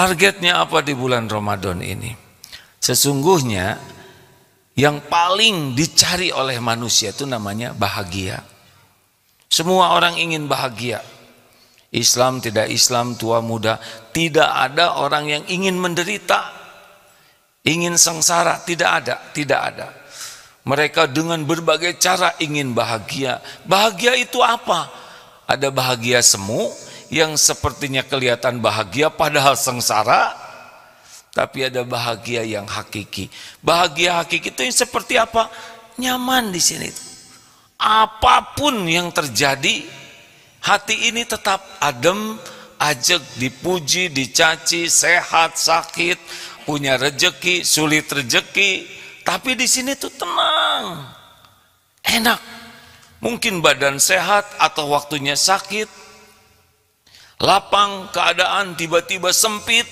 Targetnya apa di bulan Ramadan ini? Sesungguhnya yang paling dicari oleh manusia itu namanya bahagia. Semua orang ingin bahagia. Islam tidak Islam, tua muda, tidak ada orang yang ingin menderita, ingin sengsara, tidak ada, tidak ada. Mereka dengan berbagai cara ingin bahagia. Bahagia itu apa? Ada bahagia semu, yang sepertinya kelihatan bahagia padahal sengsara, tapi ada bahagia yang hakiki. Bahagia hakiki itu yang seperti apa? Nyaman di sini. Apapun yang terjadi, hati ini tetap adem, ajak dipuji, dicaci, sehat, sakit, punya rejeki, sulit rejeki, tapi di sini tuh tenang. Enak. Mungkin badan sehat atau waktunya sakit, Lapang keadaan tiba-tiba sempit,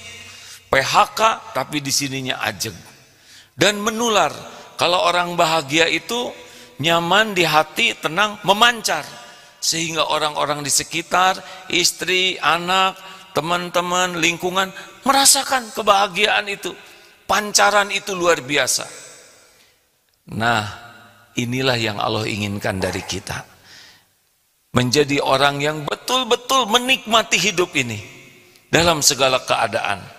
PHK tapi di sininya ajeng Dan menular. Kalau orang bahagia itu nyaman di hati, tenang, memancar. Sehingga orang-orang di sekitar, istri, anak, teman-teman, lingkungan merasakan kebahagiaan itu. Pancaran itu luar biasa. Nah, inilah yang Allah inginkan dari kita menjadi orang yang betul-betul menikmati hidup ini dalam segala keadaan.